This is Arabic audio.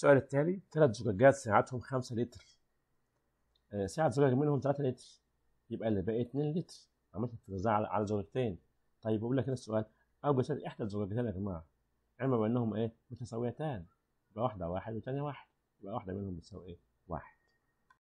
السؤال التالي ثلاث زجاجات سعتهم 5 لتر آه، سعة زجاج منهم 3 لتر يبقى اللي باقي 2 لتر عملت التوزيع على على زجاجتين طيب بقول لك هنا السؤال أوجدت إحدى الزجاجتين يا جماعة علما بأنهم إيه متساويتان يبقى واحدة واحد والتانية واحد يبقى واحدة منهم بتساوي إيه واحد